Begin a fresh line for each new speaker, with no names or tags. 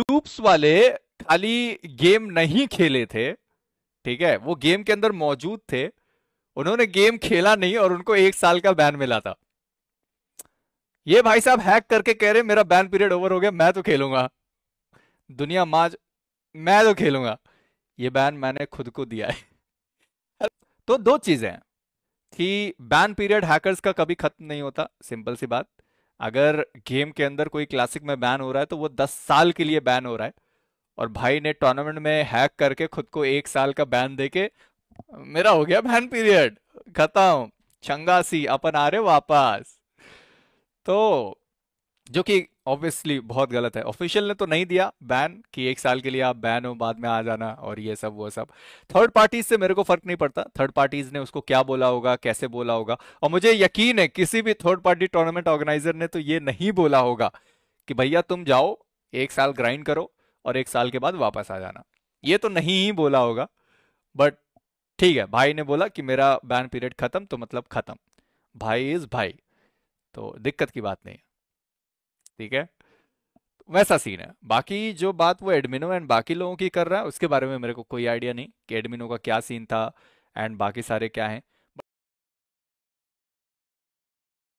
loops वाले खाली game नहीं खेले थे ठीक है वो गेम के अंदर मौजूद थे उन्होंने गेम खेला नहीं और उनको एक साल का बैन मिला था ये भाई साहब हैक करके कह रहे मेरा बैन पीरियड ओवर हो गया मैं तो खेलूंगा दुनिया माज मैं तो खेलूंगा ये बैन मैंने खुद को दिया है तो दो चीजें हैं कि बैन पीरियड हैकर्स का कभी खत्म नहीं होता सिंपल सी बात अगर गेम के अंदर कोई क्लासिक में बैन हो रहा है तो वो दस साल के लिए बैन हो रहा है और भाई ने टूर्नामेंट में हैक करके खुद को एक साल का बैन देके मेरा हो गया बैन पीरियड खत्म सी अपन आ रहे वापस तो जो कि ऑब्वियसली बहुत गलत है ऑफिशियल ने तो नहीं दिया बैन कि एक साल के लिए आप बैन हो बाद में आ जाना और ये सब वो सब थर्ड पार्टीज से मेरे को फर्क नहीं पड़ता थर्ड पार्टीज ने उसको क्या बोला होगा कैसे बोला होगा और मुझे यकीन है किसी भी थर्ड पार्टी टूर्नामेंट ऑर्गेनाइजर ने तो ये नहीं बोला होगा कि भैया तुम जाओ एक साल ग्राइंड करो और एक साल के बाद वापस आ जाना ये तो नहीं ही बोला होगा बट ठीक है भाई ने बोला कि मेरा बैन पीरियड खत्म तो मतलब खत्म भाई इज भाई तो दिक्कत की बात नहीं ठीक है वैसा सीन है बाकी जो बात वो एडमिनो एंड बाकी लोगों की कर रहा है उसके बारे में मेरे को कोई आइडिया नहीं कि एडमिनो का क्या सीन था एंड बाकी सारे क्या हैं